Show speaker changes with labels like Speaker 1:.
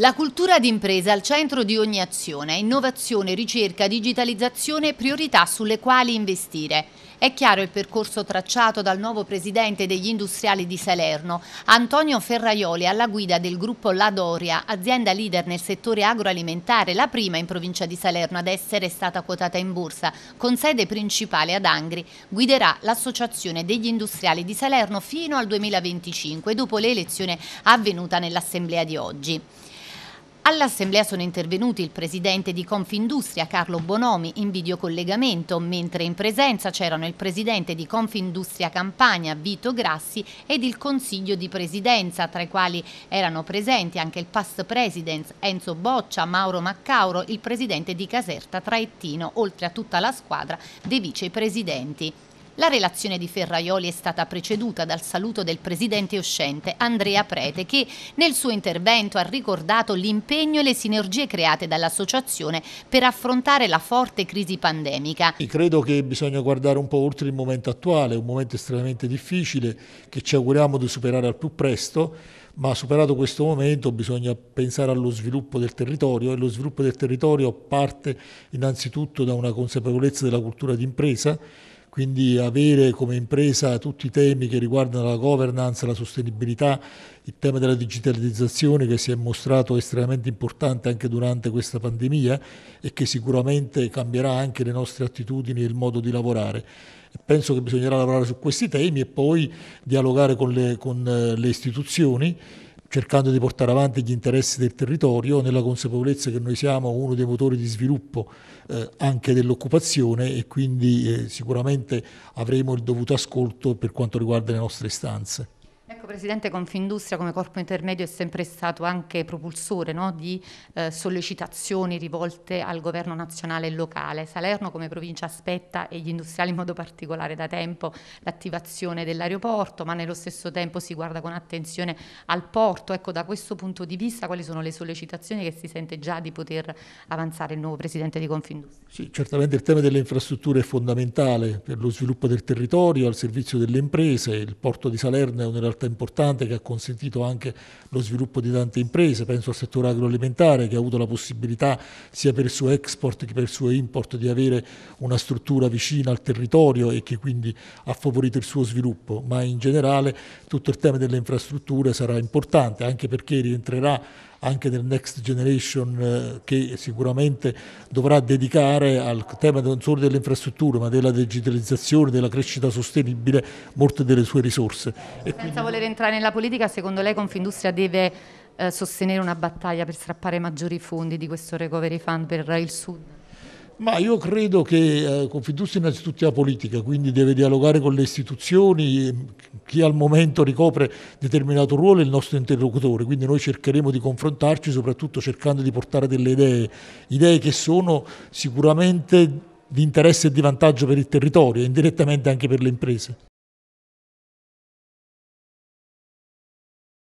Speaker 1: La cultura d'impresa al centro di ogni azione, innovazione, ricerca, digitalizzazione, priorità sulle quali investire. È chiaro il percorso tracciato dal nuovo presidente degli industriali di Salerno, Antonio Ferraioli, alla guida del gruppo La Doria, azienda leader nel settore agroalimentare, la prima in provincia di Salerno ad essere stata quotata in borsa, con sede principale ad Angri. Guiderà l'Associazione degli Industriali di Salerno fino al 2025, dopo l'elezione avvenuta nell'Assemblea di oggi. All'assemblea sono intervenuti il presidente di Confindustria Carlo Bonomi in videocollegamento, mentre in presenza c'erano il presidente di Confindustria Campania Vito Grassi ed il consiglio di presidenza, tra i quali erano presenti anche il past president Enzo Boccia, Mauro Maccauro, il presidente di Caserta Traettino, oltre a tutta la squadra dei vicepresidenti. La relazione di Ferraioli è stata preceduta dal saluto del presidente uscente Andrea Prete che nel suo intervento ha ricordato l'impegno e le sinergie create dall'associazione per affrontare la forte crisi pandemica.
Speaker 2: Credo che bisogna guardare un po' oltre il momento attuale, un momento estremamente difficile che ci auguriamo di superare al più presto ma superato questo momento bisogna pensare allo sviluppo del territorio e lo sviluppo del territorio parte innanzitutto da una consapevolezza della cultura d'impresa quindi avere come impresa tutti i temi che riguardano la governance, la sostenibilità, il tema della digitalizzazione che si è mostrato estremamente importante anche durante questa pandemia e che sicuramente cambierà anche le nostre attitudini e il modo di lavorare. Penso che bisognerà lavorare su questi temi e poi dialogare con le, con eh, le istituzioni cercando di portare avanti gli interessi del territorio nella consapevolezza che noi siamo uno dei motori di sviluppo eh, anche dell'occupazione e quindi eh, sicuramente avremo il dovuto ascolto per quanto riguarda le nostre istanze.
Speaker 3: Presidente, Confindustria come corpo intermedio è sempre stato anche propulsore no? di eh, sollecitazioni rivolte al governo nazionale e locale. Salerno come provincia aspetta e gli industriali in modo particolare da tempo l'attivazione dell'aeroporto, ma nello stesso tempo si guarda con attenzione al porto. Ecco, da questo punto di vista quali sono le sollecitazioni che si sente già di poter avanzare il nuovo Presidente di Confindustria?
Speaker 2: Sì, certamente il tema delle infrastrutture è fondamentale per lo sviluppo del territorio, al servizio delle imprese. Il porto di Salerno è una realtà importante importante che ha consentito anche lo sviluppo di tante imprese, penso al settore agroalimentare che ha avuto la possibilità sia per il suo export che per il suo import di avere una struttura vicina al territorio e che quindi ha favorito il suo sviluppo, ma in generale tutto il tema delle infrastrutture sarà importante anche perché rientrerà anche del Next Generation eh, che sicuramente dovrà dedicare al tema non solo delle infrastrutture ma della digitalizzazione, della crescita sostenibile molte delle sue risorse. Senza quindi... voler
Speaker 3: entrare nella politica, secondo lei Confindustria deve eh, sostenere una battaglia per strappare maggiori fondi di questo Recovery Fund per il Sud?
Speaker 2: Ma io credo che eh, Confindustria innanzitutto è la politica, quindi deve dialogare con le istituzioni, chi al momento ricopre determinato ruolo è il nostro interlocutore, quindi noi cercheremo di confrontarci soprattutto cercando di portare delle idee, idee che sono sicuramente di interesse e di vantaggio per il territorio e indirettamente anche per le imprese.